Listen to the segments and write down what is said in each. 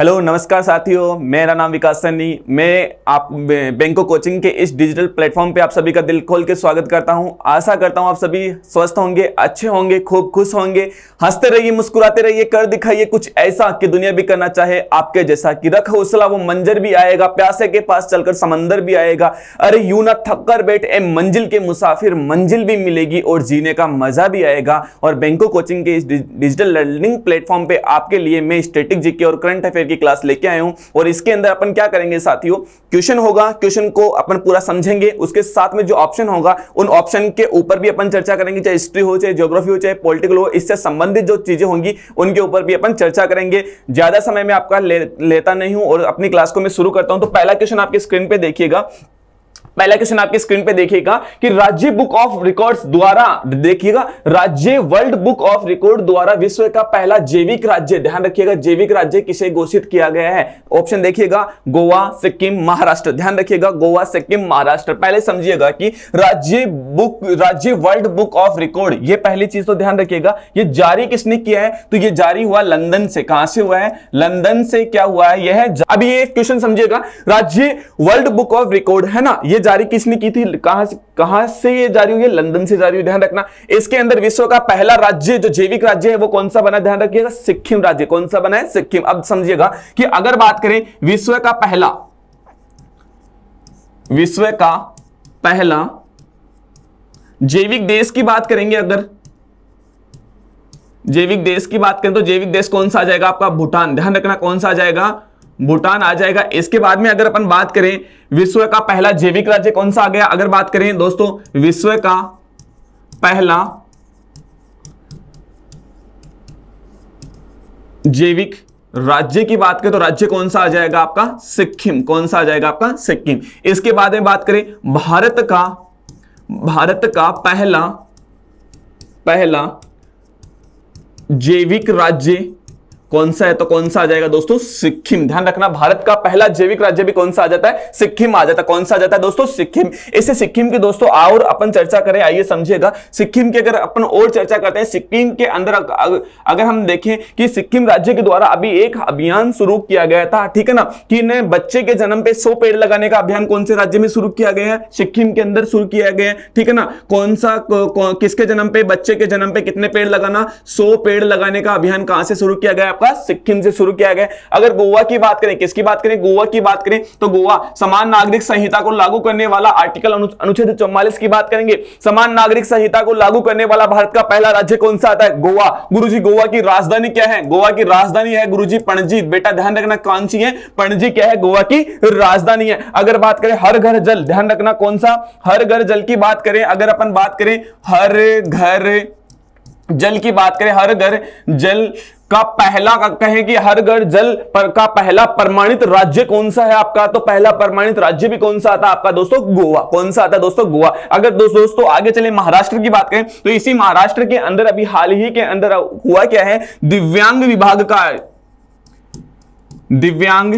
hello नमस्कार साथियों मेरा नाम विकास सन्नी मैं आप बैंको कोचिंग के इस डिजिटल प्लेटफॉर्म पे आप सभी का दिल खोल के स्वागत करता हूं आशा करता हूं आप सभी स्वस्थ होंगे अच्छे होंगे खूब खुश होंगे हंसते रहिए मुस्कुराते रहिए कर दिखाइए कुछ ऐसा कि दुनिया भी करना चाहे आपके जैसा कि रख हौसला वो मंजर भी आएगा प्यासे के पास चलकर समंदर भी आएगा अरे यू ना थक कर बैठ ए मंजिल के मुसाफिर मंजिल भी मिलेगी और जीने का मजा भी आएगा और बैंको कोचिंग के इस डिजिटल लर्निंग प्लेटफॉर्म पर आपके लिए मैं स्ट्रेटेजी के और करंट अफेयर की क्लास लेके आए हूँ और इसके अंदर अपन क्या करेंगे साथियों क्वेश्चन होगा क्वेश्चन को अपन पूरा समझेंगे उसके साथ में जो ऑप्शन होगा उन ऑप्शन के ऊपर भी अपन चर्चा करेंगे चाहे हिस्ट्री हो चाहे ज्योग्राफी हो चाहे पॉलिटिकल हो इससे संबंधित जो चीजें होंगी उनके ऊपर भी अपन चर्चा करेंगे ज्यादा समय में आपका ले, लेता नहीं हूं और अपनी क्लास को मैं शुरू करता हूं तो पहला क्वेश्चन आपके स्क्रीन पर देखिएगा पहला क्वेश्चन आपकी स्क्रीन पे देखिएगा कि राज्य बुक ऑफ रिकॉर्ड्स द्वारा देखिएगा राज्य वर्ल्ड बुक ऑफ रिकॉर्ड द्वारा विश्व का पहला जैविक राज्य ध्यान रखिएगा जैविक राज्य किसे घोषित किया गया है ऑप्शन देखिएगा गोवा सिक्किम महाराष्ट्र ध्यान रखिएगा गोवा सिक्किम महाराष्ट्र पहले समझिएगा कि राज्य बुक राज्य वर्ल्ड बुक ऑफ रिकॉर्ड यह पहली चीज तो ध्यान रखिएगा ये जारी किसने किया है तो ये जारी हुआ लंदन से कहां से हुआ है लंदन से क्या हुआ है यह अब ये क्वेश्चन समझिएगा राज्य वर्ल्ड बुक ऑफ रिकॉर्ड है ना यह जारी किसने की थी कहां से कहां से ये जारी हुई है लंदन से जारी हुई ध्यान रखना इसके अंदर विश्व का पहला राज्य जो जैविक राज्य है वो कौन सा बना ध्यान रखिएगा सिक्किम राज्य कौन सा बना है सिक्किम अब समझिएगा कि अगर बात करें विश्व का पहला विश्व का पहला जैविक देश की बात करेंगे अगर जैविक देश की बात करें तो जैविक देश कौन सा आ जाएगा आपका भूटान ध्यान रखना कौन सा आ जाएगा भूटान आ जाएगा इसके बाद में अगर अपन बात करें विश्व का पहला जैविक राज्य कौन सा आ गया अगर बात करें दोस्तों विश्व का पहला जैविक राज्य की बात करें तो राज्य कौन सा आ जाएगा आपका सिक्किम कौन सा आ जाएगा आपका सिक्किम इसके बाद में बात करें भारत का भारत का पहला पहला जैविक राज्य कौन सा है तो कौन सा आ जाएगा दोस्तों सिक्किम ध्यान रखना भारत का पहला जैविक राज्य भी कौन सा आ जाता है सिक्किम आ जाता है कौन सा आ जाता है दोस्तों सिक्किम इसे सिक्किम की दोस्तों और अपन चर्चा करें आइए समझिएगा सिक्किम की अगर अपन और चर्चा करते हैं सिक्किम के अंदर अगर हम देखें कि सिक्किम राज्य के द्वारा अभी एक अभियान शुरू किया गया था ठीक है ना कि बच्चे के जन्म पे सौ पेड़ लगाने का अभियान कौन से राज्य में शुरू किया गया है सिक्किम के अंदर शुरू किया गया है ठीक है ना कौन सा किसके जन्म पे बच्चे के जन्म पे कितने पेड़ लगाना सौ पेड़ लगाने का अभियान कहां से शुरू किया गया आपका सिक्किम से शुरू किया गया अगर गोवा की बात करें किसकी बात करें गोवा की बात करें तो गोवा समान नागरिक संहिता को लागू करने वाला आर्टिकल अनुच्छेद चौवालीस की बात करेंगे समान नागरिक संहिता को लागू करने वाला भारत का पहला राज्य कौन सा आता है गोवा गुरु गोवा की राजधानी क्या है गोवा की राजधानी है गुरु पणजी बेटा ध्यान रखना कौन सी है पणजी क्या है गोवा की राजधानी है अगर बात करें हर घर जल ध्यान रखना कौन सा हर घर जल की बात करें अगर अपन बात करें हर घर जल की बात करें हर घर जल का पहला कहें कि हर घर जल पर का पहला प्रमाणित राज्य कौन सा है आपका तो पहला प्रमाणित राज्य भी कौन सा आता आपका दोस्तों गोवा कौन सा आता दोस्तों गोवा अगर दोस्तों दोस्तों आगे चले महाराष्ट्र की बात करें तो इसी महाराष्ट्र के अंदर अभी हाल ही के अंदर हुआ क्या है दिव्यांग विभाग का दिव्यांग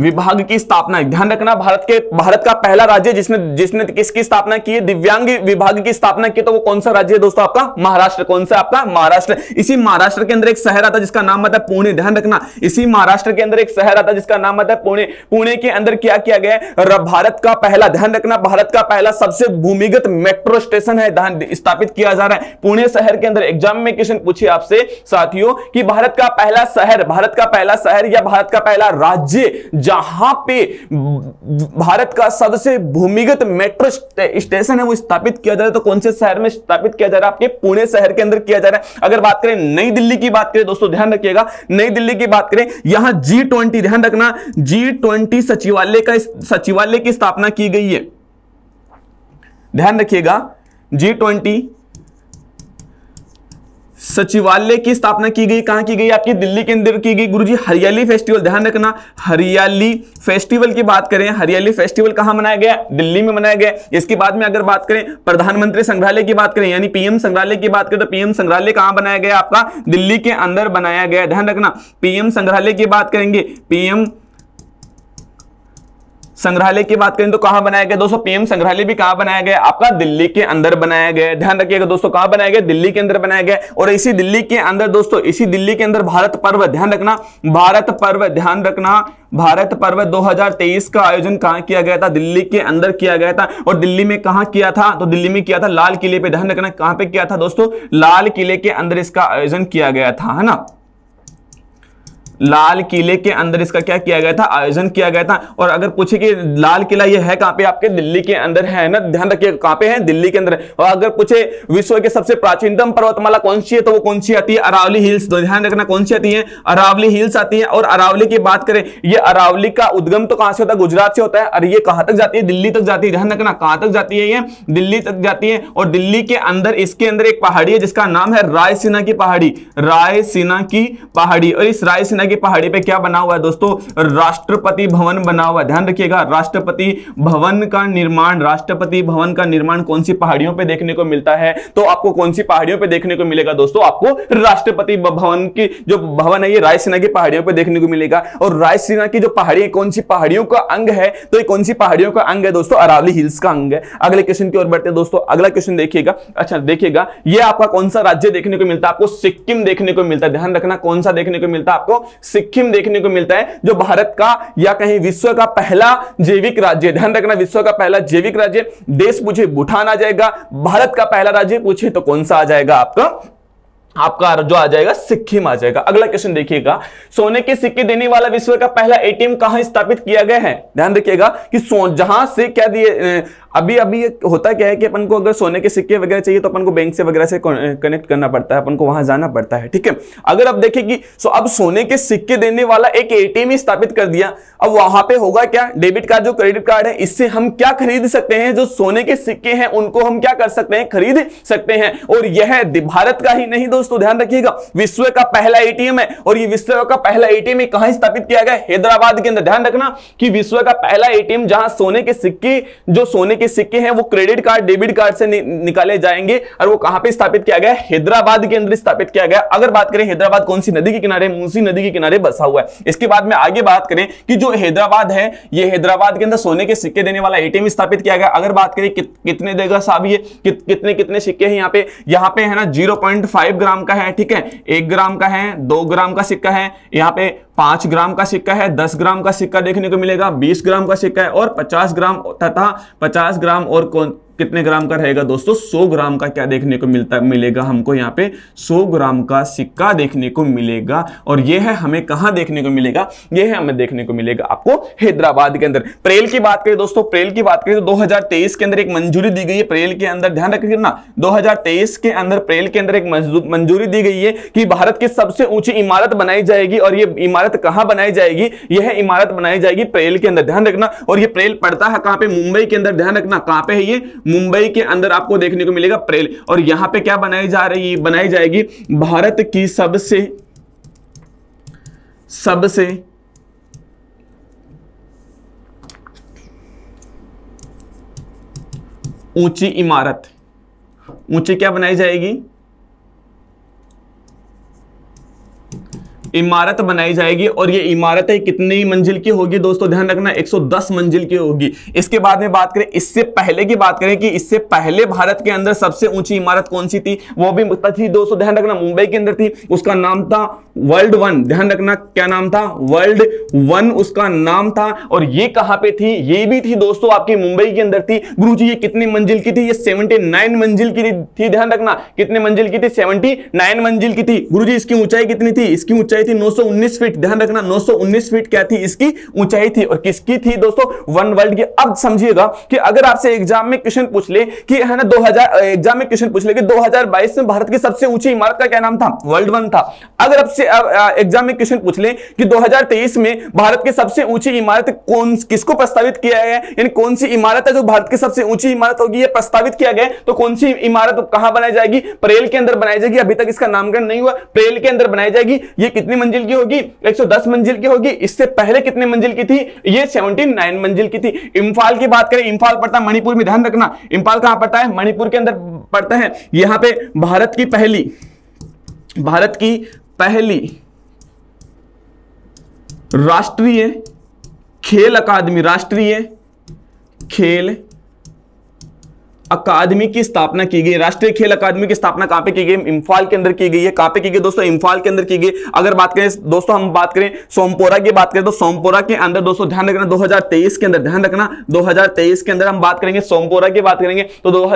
विभाग की स्थापना ध्यान रखना भारत के भारत का पहला राज्य जिसने जिसने किसकी स्थापना की है दिव्यांग विभाग की स्थापना की तो वो कौन सा राज्य है दोस्तों आपका महाराष्ट्र कौन सा आपका महाराष्ट्र इसी महाराष्ट्र के अंदर एक शहर आता जिसका नाम आता है पुणे ध्यान रखना इसी महाराष्ट्र के अंदर एक शहर आता जिसका नाम आता है पुणे पुणे के अंदर क्या किया गया है भारत का पहला ध्यान रखना भारत का पहला सबसे भूमिगत मेट्रो स्टेशन है स्थापित किया जा रहा है पुणे शहर के अंदर एग्जाम में क्वेश्चन पूछे आपसे साथियों की भारत का पहला शहर भारत का पहला शहर या भारत का पहला राज्य जहां पे भारत का सबसे भूमिगत मेट्रो स्टेशन है वो स्थापित किया जा रहा है तो कौन से शहर में स्थापित किया जा रहा है आपके पुणे शहर के अंदर किया जा रहा है अगर बात करें नई दिल्ली की बात करें दोस्तों ध्यान रखिएगा नई दिल्ली की बात करें यहां जी ट्वेंटी ध्यान रखना जी ट्वेंटी सचिवालय का सचिवालय की स्थापना की गई है ध्यान रखिएगा जी ट्वेंटी सचिवालय की स्थापना की गई कहाँ की गई आपकी दिल्ली के अंदर की गई गुरुजी हरियाली फेस्टिवल ध्यान रखना हरियाली फेस्टिवल की बात करें हरियाली फेस्टिवल कहां मनाया गया दिल्ली में मनाया गया इसके बाद में अगर बात करें प्रधानमंत्री संग्रहालय की बात करें यानी पीएम संग्रहालय की बात करें तो पीएम संग्रहालय कहाँ बनाया गया आपका दिल्ली के अंदर बनाया गया ध्यान रखना पीएम संग्रहालय की बात करेंगे पीएम संग्रहालय की बात करें तो कहां बनाया गया दोस्तों पीएम संग्रहालय भी कहां बनाया गया आपका दिल्ली के अंदर बनाया गया ध्यान रखिएगा दोस्तों कहां बनाया गया दिल्ली के अंदर बनाया गया और इसी दिल्ली के अंदर दोस्तों इसी दिल्ली के अंदर भारत पर्व ध्यान रखना भारत पर्व ध्यान रखना भारत पर्व 2023 का आयोजन कहाँ किया गया था दिल्ली के अंदर किया गया था और दिल्ली में कहा किया था तो दिल्ली में किया था लाल किले पे ध्यान रखना कहां पे किया था दोस्तों लाल किले के अंदर इसका आयोजन किया गया था है ना लाल किले के अंदर इसका क्या किया गया था आयोजन किया गया था और अगर पूछे कि लाल किला ये है कहां पे आपके दिल्ली के अंदर है ना ध्यान रखिए कहां पे है दिल्ली के अंदर और अगर पूछे विश्व के सबसे प्राचीनतम पर्वतमाला कौन सी है तो वो कौन सी आती है अरावली हिल्स तो ध्यान रखना कौन सी आती है अरावली हिल्स आती है और अरावली की बात करें ये अरावली का उद्गम तो कहां से होता है गुजरात से होता है और ये कहां तक जाती है दिल्ली तक जाती है ध्यान रखना कहां तक जाती है ये दिल्ली तक जाती है और दिल्ली के अंदर इसके अंदर एक पहाड़ी है जिसका नाम है रायसेना की पहाड़ी रायसेना की पहाड़ी और इस रायसेना की की पहाड़ी पे क्या बना हुआ है दोस्तों राष्ट्रपति भवन बना हुआ है ध्यान रखिएगा राष्ट्रपति भवन का निर्माण राष्ट्रपति भवन का निर्माण कौन सी पहाड़ियों पे देखने को मिलता है तो आपको कौन सी पहाड़ियों पे देखने को मिलेगा दोस्तों आपको राष्ट्रपति भवन की जो भवन है ये रायसेना की पहाड़ियों पर देखने को मिलेगा और रायसेना की जो पहाड़ी कौन सी पहाड़ियों का अंग है तो कौन सी पहाड़ियों का अंग है दोस्तों अरावली हिल्स का अंग है अगले क्वेश्चन की ओर बढ़ते हैं दोस्तों अगला क्वेश्चन देखिएगा अच्छा देखिएगा ये आपका कौन सा राज्य देखने को मिलता है आपको सिक्किम देखने को मिलता है ध्यान रखना कौन सा देखने को मिलता है आपको सिक्किम देखने को मिलता है जो भारत का या कहीं विश्व का पहला जैविक राज्य ध्यान रखना विश्व का पहला जैविक राज्य देश पूछे भूटान आ जाएगा भारत का पहला राज्य पूछे तो कौन सा आ जाएगा आपका आपका जो आ जाएगा सिक्किम आ जाएगा अगला क्वेश्चन देखिएगा सोने के सिक्के देने वाला विश्व का पहला एटीएम कहां स्थापित किया गया है ध्यान रखिएगा कि जहां से क्या दिए अभी अभी होता क्या है कि अपन को अगर सोने के सिक्के वगैरह चाहिए तो अपन को बैंक से वगैरह से कनेक्ट करना पड़ता है अपन को वहां जाना पड़ता है ठीक है अगर आप देखेगी सो अब सोने के सिक्के देने वाला एक एटीएम स्थापित कर दिया अब वहां पे होगा क्या डेबिट कार्ड जो क्रेडिट कार्ड है इससे हम क्या खरीद सकते हैं जो सोने के सिक्के हैं उनको हम क्या कर सकते हैं खरीद सकते हैं और यह भारत का ही नहीं दो दोस्तों ध्यान रखिएगा विश्व का पहला एटीएम है और ये विश्व का पहला एटीएम कहां स्थापित किया गया हैदराबाद के अंदर ध्यान रखना कि विश्व का पहला एटीएम जहां सोने के सिक्के जो सोने के सिक्के हैं वो क्रेडिट कार्ड डेबिट कार्ड से नि, निकाले जाएंगे और वो कहां पे स्थापित किया गया हैदराबाद के अंदर स्थापित किया गया अगर बात करें हैदराबाद कौन सी नदी के किनारे मूसी नदी के किनारे बसा हुआ है इसके बाद में आगे बात करें कि जो हैदराबाद है ये हैदराबाद के अंदर सोने के सिक्के देने वाला एटीएम स्थापित किया गया अगर बात करें कितने देगा साहब ये कितने कितने सिक्के हैं यहाँ पे यहाँ पे है ना जीरो ग्राम ग्राम का है ठीक है एक ग्राम का है दो ग्राम का सिक्का है यहाँ पे पांच ग्राम का सिक्का है दस ग्राम का सिक्का देखने को मिलेगा बीस ग्राम का सिक्का है और पचास ग्राम तथा पचास ग्राम और कितने ग्राम का रहेगा दोस्तों 100 ग्राम का क्या देखने को मिलता मिलेगा हमको यहाँ पे 100 ग्राम का सिक्का देखने को मिलेगा और ये है हमें कहाँ देखने को मिलेगा ये है हमें देखने को मिलेगा आपको हैदराबाद के अंदर प्रेल की बात करें दोस्तों प्रेल की बात करें तो 2023 के अंदर एक मंजूरी दी गई है प्रेल के अंदर ध्यान रखिए ना दो के अंदर प्रेल के अंदर एक मंजूरी दी गई है कि भारत की सबसे ऊंची इमारत बनाई जाएगी और ये इमारत कहाँ बनाई जाएगी यह इमारत बनाई जाएगी प्रेल के अंदर ध्यान रखना और ये प्रेल पड़ता है कहाँ पे मुंबई के अंदर ध्यान रखना कहाँ पे है ये मुंबई के अंदर आपको देखने को मिलेगा परेल और यहां पे क्या बनाई जा रही बनाई जाएगी भारत की सबसे सबसे ऊंची इमारत ऊंची क्या बनाई जाएगी इमारत बनाई जाएगी और ये इमारतें कितनी मंजिल की होगी दोस्तों ध्यान रखना 110 मंजिल की होगी इसके बाद में बात करें इससे पहले की बात करें कि इससे पहले भारत के अंदर सबसे ऊंची इमारत कौन सी थी वो भी थी दोस्तों ध्यान रखना मुंबई के अंदर थी उसका नाम था वर्ल्ड वन ध्यान रखना क्या नाम था वर्ल्ड वन उसका नाम था और ये कहां पे थी ये भी थी दोस्तों आपकी मुंबई के अंदर थी गुरु जी ये कितनी मंजिल की थी ये 79 मंजिल की थी ध्यान रखना कितने मंजिल की थी 79 मंजिल की थी गुरु जी इसकी ऊंचाई कितनी थी इसकी ऊंचाई ऊंचाई थी 919 फीट ध्यान रखना 919 फीट क्या थी इसकी ऊंचाई थी और किसकी थी दोस्तों वन वर्ल्ड की अब समझिएगा कि अगर आपसे एग्जाम में क्वेश्चन पूछ ले कि है ना 2000 एग्जाम में क्वेश्चन पूछ ले कि 2022 में भारत की सबसे ऊंची इमारत का क्या नाम था वर्ल्ड वन था अगर आपसे एग्जाम में क्वेश्चन पूछ ले कि दो में भारत की सबसे ऊंची इमारत कौन किसको प्रस्तावित किया गया यानी कौन सी इमारत है जो भारत की सबसे ऊंची इमारत होगी यह प्रस्तावित किया गया तो कौन सी इमारत कहां बनाई जाएगी परेल के अंदर बनाई जाएगी अभी तक इसका नामकरण नहीं हुआ परेल के अंदर बनाई जाएगी ये कितनी कितनी मंजिल की होगी 110 मंजिल की होगी इससे पहले कितने मंजिल की थी ये 79 मंजिल की थी इम्फाल की बात करें इम्फाल पड़ता है मणिपुर में ध्यान रखना इम्फाल कहां पड़ता है मणिपुर के अंदर पड़ता है यहां पे भारत की पहली भारत की पहली राष्ट्रीय खेल अकादमी राष्ट्रीय खेल अकादमी की स्थापना की गई राष्ट्रीय खेल अकादमी की स्थापना कहां पे की गई इम्फाल के अंदर की गई है कहां पे की गई दोस्तों इम्फाल के अंदर की गई अगर बात करें दोस्तों हम बात करें सोमपोरा की बात करें तो सोमपोरा के अंदर दोस्तों ध्यान रखना 2023 के अंदर ध्यान रखना 2023 के अंदर हम बात करेंगे सोमपोरा की बात करेंगे तो दो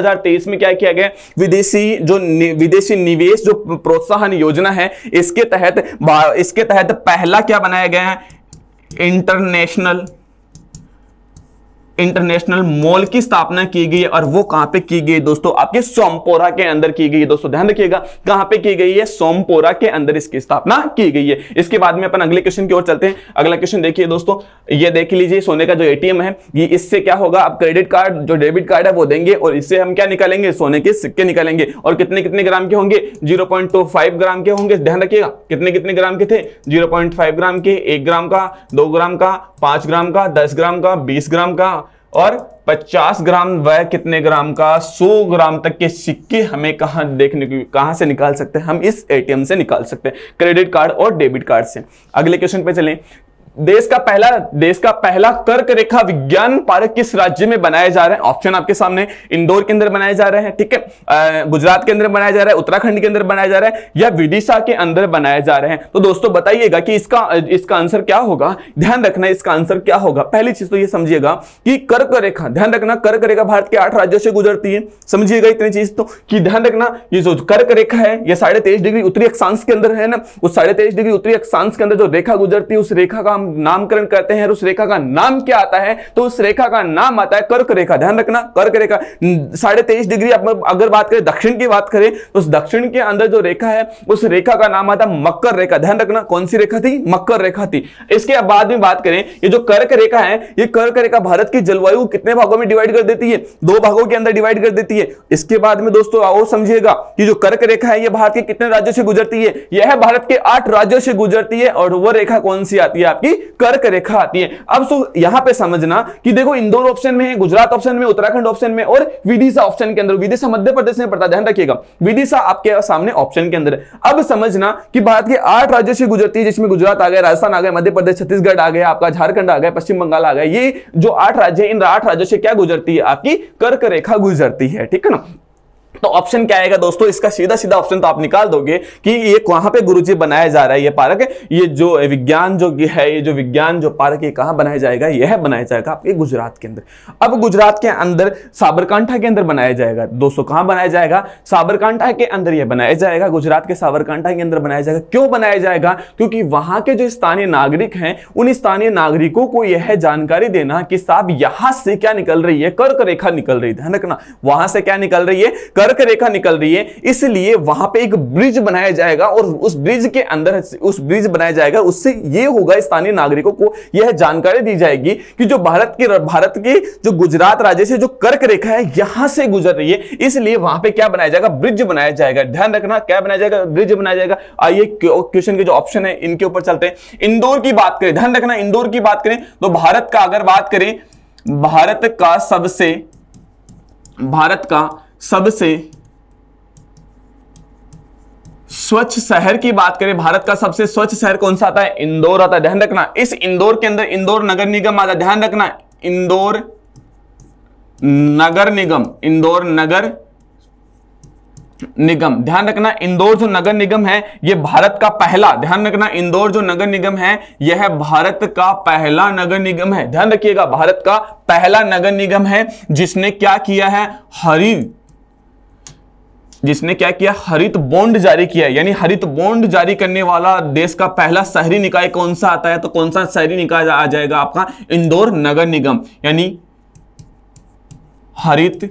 में क्या किया गया विदेशी जो विदेशी निवेश जो प्रोत्साहन योजना है इसके तहत इसके तहत पहला क्या बनाया गया है इंटरनेशनल इंटरनेशनल मॉल की स्थापना की गई है और वो कहां पे की गई दोस्तों आपके सोमपोरा के अंदर की गई है दोस्तों ध्यान रखिएगा कहां पे की गई है सोमपोरा के अंदर इसकी स्थापना की गई है इसके बाद में अपन अगले क्वेश्चन की ओर चलते हैं अगला क्वेश्चन देखिए दोस्तों ये देख लीजिए सोने का जो एटीएम है ये इससे क्या होगा आप क्रेडिट कार्ड जो डेबिट कार्ड है वो देंगे और इससे हम क्या निकालेंगे सोने के सिक्के निकालेंगे और कितने कितने ग्राम के होंगे जीरो ग्राम के होंगे ध्यान रखिएगा कितने कितने ग्राम के थे जीरो ग्राम के एक ग्राम का दो ग्राम का पांच ग्राम का दस ग्राम का बीस ग्राम का और 50 ग्राम व कितने ग्राम का 100 ग्राम तक के सिक्के हमें कहां देखने को कहां से निकाल सकते हैं हम इस एटीएम से निकाल सकते हैं क्रेडिट कार्ड और डेबिट कार्ड से अगले क्वेश्चन पे चलें देश का पहला देश का पहला कर्क रेखा विज्ञान पार्क किस राज्य में बनाया जा रहा है ऑप्शन आपके सामने इंदौर के अंदर बनाए जा रहे हैं ठीक है गुजरात के अंदर बनाया जा रहा है उत्तराखंड के अंदर बनाया जा रहा है या विदिशा के अंदर बनाए जा रहे हैं तो दोस्तों बताइएगा कि इसका इसका आंसर क्या होगा ध्यान रखना इसका आंसर क्या होगा पहली चीज तो यह समझिएगा कि कर्क रेखा ध्यान रखना कर्क रेखा भारत के आठ राज्यों से गुजरती है समझिएगा इतनी चीज तो कि ध्यान रखना ये जो कर्क रेखा है यह साढ़े डिग्री उत्तरी अक्षांश के अंदर है ना उस साढ़े डिग्री उत्तरी अक्षांश के अंदर जो रेखा गुजरती है उस रेखा का हम नामकरण करते हैं उस रेखा का नाम क्या आता है तो उस रेखा का नाम आता है कर्क रेखा ध्यान रखना कर्क रेखा साढ़े तेईस डिग्री अगर बात करें दक्षिण की बात करें तो उस दक्षिण के अंदर जो रेखा है उस रेखा का नाम आता है मकर रेखा ध्यान रखना कौन सी रेखा थी मकर रेखा थी इसके बाद में बात करें ये जो कर्क रेखा है ये कर्क रेखा भारत की जलवायु कितने भागों में डिवाइड कर देती है दो भागों के अंदर डिवाइड कर देती है इसके बाद में दोस्तों आओ समझिएगा कि जो कर्क रेखा है ये भारत के कितने राज्यों से गुजरती है यह भारत के आठ राज्यों से गुजरती है और वह रेखा कौन सी आती है आपकी कर्क रेखा आती है अब सो यहां पे समझना कि देखो इंदौर ऑप्शन में है गुजरात ऑप्शन में उत्तराखंड ऑप्शन में और विदिशा ऑप्शन के अंदर विदिशा मध्य प्रदेश में पड़ता ध्यान रखिएगा विदिशा आपके सामने ऑप्शन के अंदर अब समझना कि भारत के आठ राज्यों से गुजरती है जिसमें गुजरात आ गया राजस्थान आ गया मध्य प्रदेश छत्तीसगढ़ आ गया आपका झारखंड आ गया पश्चिम बंगाल आ गया ये जो आठ राज्य है इन आठ राज्यों से क्या गुजरती है आपकी कर्क रेखा गुजरती है ठीक है ना तो ऑप्शन क्या आएगा दोस्तों इसका सीधा सीधा ऑप्शन तो आप निकाल दोगे कि ये कहां पे गुरुजी बनाया जा रहा है ये पार्क ये जो विज्ञान जो है ये जो विज्ञान जो पार्क ये कहां बनाया जाएगा यह बनाया जाएगा आपके गुजरात के अंदर अब गुजरात के अंदर साबरकांठा के अंदर बनाया जाएगा दोस्तों कहां बनाया जाएगा साबरकांठा के अंदर यह बनाया जाएगा गुजरात के साबरकांठा के अंदर बनाया जाएगा क्यों बनाया जाएगा क्योंकि वहां के जो स्थानीय नागरिक हैं उन स्थानीय नागरिकों को यह जानकारी देना कि साहब यहां से क्या निकल रही है कर्क रेखा निकल रही है ना वहां से क्या निकल रही है कर्क रेखा निकल रही है इसलिए वहां पे एक ब्रिज बनाया जाएगा और उस ब्रिज के अंदर उस ब्रिज बनाया जाएगा उससे ये होगा स्थानीय नागरिकों को यह जानकारी दी जाएगी कि जो भारत के भारत के जो गुजरात राज्य से जो कर्क रेखा है यहां से गुजर रही है इसलिए वहां पे क्या बनाया जाएगा ब्रिज बनाया जाएगा ध्यान रखना क्या बनाया जाएगा ब्रिज बनाया जाएगा आइए क्वेश्चन के जो ऑप्शन है इनके ऊपर चलते हैं इंदौर की बात करें ध्यान रखना इंदौर की बात करें तो भारत का अगर बात करें भारत का सबसे भारत का सबसे स्वच्छ शहर की बात करें भारत का सबसे स्वच्छ शहर कौन सा आता है इंदौर आता है ध्यान रखना इस इंदौर के अंदर इंदौर नगर निगम आता है ध्यान रखना इंदौर नगर निगम इंदौर नगर निगम ध्यान रखना इंदौर जो नगर निगम है यह भारत का पहला ध्यान रखना इंदौर जो नगर निगम है यह भारत का पहला नगर निगम है ध्यान रखिएगा भारत का पहला नगर निगम है जिसने क्या किया है हरी जिसने क्या किया हरित बॉन्ड जारी किया यानी हरित बॉन्ड जारी करने वाला देश का पहला शहरी निकाय कौन सा आता है तो कौन सा शहरी निकाय आ जाएगा आपका इंदौर नगर निगम यानी हरित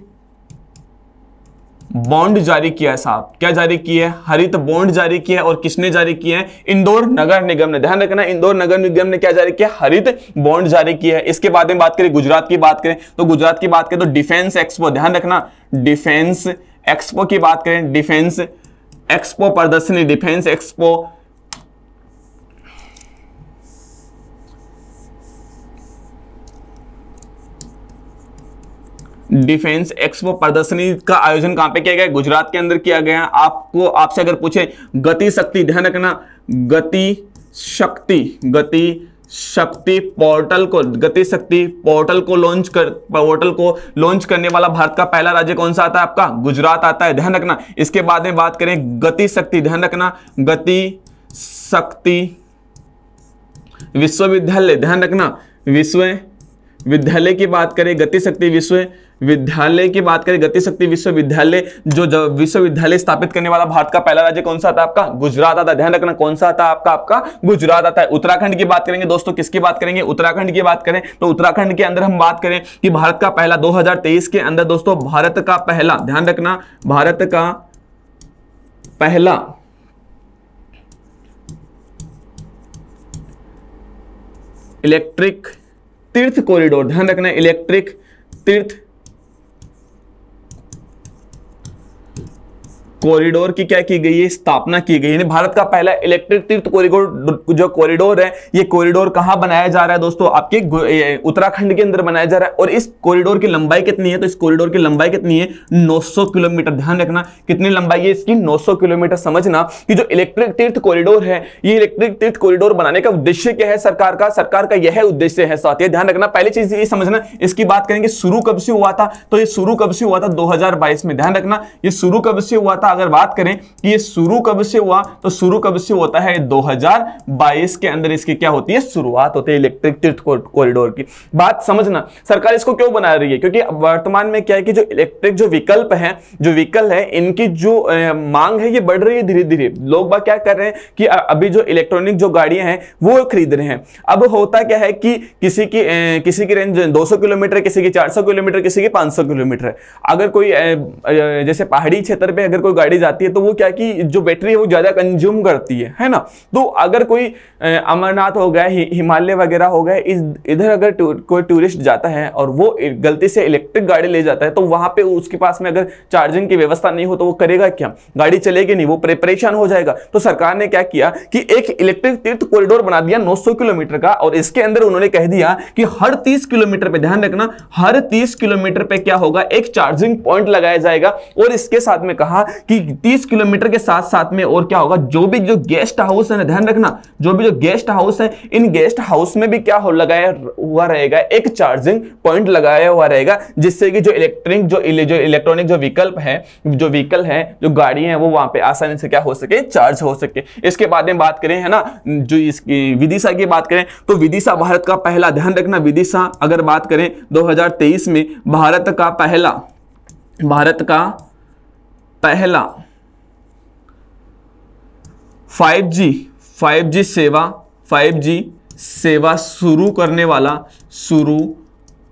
बॉन्ड जारी किया है साहब क्या जारी किया है हरित बॉन्ड जारी किया है और किसने जारी किया है इंदौर नगर निगम ने ध्यान रखना इंदौर नगर निगम ने क्या जारी किया हरित बॉन्ड जारी किया है इसके बाद में बात करें गुजरात की बात करें तो गुजरात की बात करें तो डिफेंस एक्सपो ध्यान रखना डिफेंस एक्सपो की बात करें डिफेंस एक्सपो प्रदर्शनी डिफेंस एक्सपो डिफेंस एक्सपो प्रदर्शनी का आयोजन कहां पे किया गया गुजरात के अंदर किया गया आपको आपसे अगर पूछे गति शक्ति ध्यान रखना गति शक्ति गति शक्ति पोर्टल को गति शक्ति पोर्टल को लॉन्च कर पोर्टल को लॉन्च करने वाला भारत का पहला राज्य कौन सा आता है आपका गुजरात आता है ध्यान रखना इसके बाद में बात करें गति शक्ति ध्यान रखना गति शक्ति विश्वविद्यालय ध्यान रखना विश्व विद्यालय की बात करें गति शक्ति विश्व विद्यालय की बात करें गतिशक्ति विश्वविद्यालय जो विश्वविद्यालय स्थापित करने वाला भारत का पहला राज्य कौन सा था आपका गुजरात आता ध्यान रखना कौन सा था आपका आपका गुजरात आता है उत्तराखंड की बात करेंगे दोस्तों किसकी बात करेंगे उत्तराखंड की बात करें तो उत्तराखंड के अंदर हम बात करें कि भारत का पहला दो के अंदर दोस्तों भारत का पहला ध्यान रखना भारत का पहला इलेक्ट्रिक तीर्थ कॉरिडोर ध्यान रखना इलेक्ट्रिक तीर्थ कॉरिडोर की क्या की गई है स्थापना की गई है भारत का पहला इलेक्ट्रिक तीर्थ कॉरिडोर जो कॉरिडोर है ये कॉरिडोर कहाँ बनाया जा रहा है दोस्तों आपके उत्तराखंड के अंदर बनाया जा रहा है और इस कॉरिडोर की लंबाई कितनी है तो इस कॉरिडोर की लंबाई कितनी है 900 किलोमीटर ध्यान रखना कितनी लंबाई है इसकी नौ किलोमीटर समझना कि जो इलेक्ट्रिक तीर्थ कॉरिडोर है ये इलेक्ट्रिक तीर्थ कॉरिडोर बनाने का उद्देश्य क्या है सरकार का सरकार का यह उद्देश्य है साथ ही ध्यान रखना पहली चीज ये समझना इसकी बात करेंगे शुरू कब से हुआ था तो ये शुरू कब से हुआ था दो में ध्यान रखना ये शुरू कब से हुआ था था अगर बात करें कि ये शुरू कब से हुआ तो शुरू कब से होता है 2022 के अंदर इसकी क्या होती है शुरुआत होती है इलेक्ट्रिक तीर्थ कॉरिडोर की बात समझना सरकार इसको क्यों बना रही है क्योंकि वर्तमान में क्या है कि जो इलेक्ट्रिक जो विकल्प है जो विकल्प है इनकी जो मांग है ये बढ़ रही है धीरे धीरे लोग बात क्या कर रहे हैं कि अभी जो इलेक्ट्रॉनिक जो गाड़ियां हैं वो खरीद रहे हैं अब होता क्या है कि किसी की किसी की रेंज 200 किलोमीटर किसी की 400 किलोमीटर किसी की 500 किलोमीटर है अगर कोई जैसे पहाड़ी क्षेत्र पे अगर कोई गाड़ी जाती है तो वो क्या कि जो बैटरी है वो ज़्यादा कंज्यूम करती है है ना तो अगर कोई अमरनाथ हो गया हिमालय वगैरह हो गए इस इधर अगर टू, कोई टूरिस्ट जाता है और वो गलती से इलेक्ट्रिक गाड़ी ले जाता है तो वहाँ पर उसके पास में अगर चार्जिंग की व्यवस्था नहीं हो तो वो करेगा क्या गाड़ी चलेगी नहीं वो परेशान हो जाएगा तो सरकार ने क्या किया कि एक इलेक्ट्रिक तीर्थ कॉरिडोर बना दिया नौ किलोमीटर का और इसके अंदर उन्होंने कह दिया कि हर तीस किलोमीटर पर ध्यान रखना हर तीस किलोमीटर पर क्या होगा एक चार्जिंग पॉइंट लगाया जाएगा और इसके साथ में कहा कि 30 किलोमीटर के साथ साथ में और क्या होगा जो भी जो गेस्ट हाउस है ना ध्यान रखना जो भी जो गेस्ट हाउस है इन गेस्ट हाउस में भी क्या हो लगाया हुआ रहेगा एक चार्जिंग पॉइंट लगाया हुआ रहेगा जिससे कि जो इलेक्ट्रिक जो जो इलेक्ट्रॉनिक जो विकल्प है जो व्हीकल है जो गाड़ी है वो वहां पर आसानी से क्या हो सके चार्ज हो सके इसके बाद में बात करें है ना जो इसकी विदिशा की बात करें तो विदिशा भारत का पहला ध्यान रखना विदिशा अगर बात करें दो में भारत का पहला भारत का पहला 5G 5G सेवा 5G सेवा शुरू करने वाला शुरू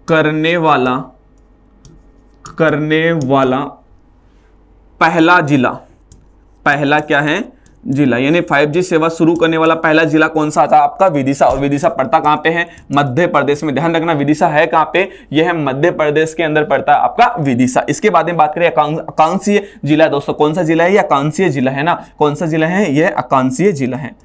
करने वाला करने वाला पहला जिला पहला क्या है जिला यानी 5G सेवा शुरू करने वाला पहला जिला कौन सा था आपका विदिशा और विदिशा पड़ता कहां पे है मध्य प्रदेश में ध्यान रखना विदिशा है कहां पे यह है मध्य प्रदेश के अंदर पड़ता है आपका विदिशा इसके बाद में बात करें आकांक्षीय जिला दोस्तों कौन सा जिला है यह आकांक्षीय जिला है ना कौन सा जिला है यह आकांक्षीय जिला है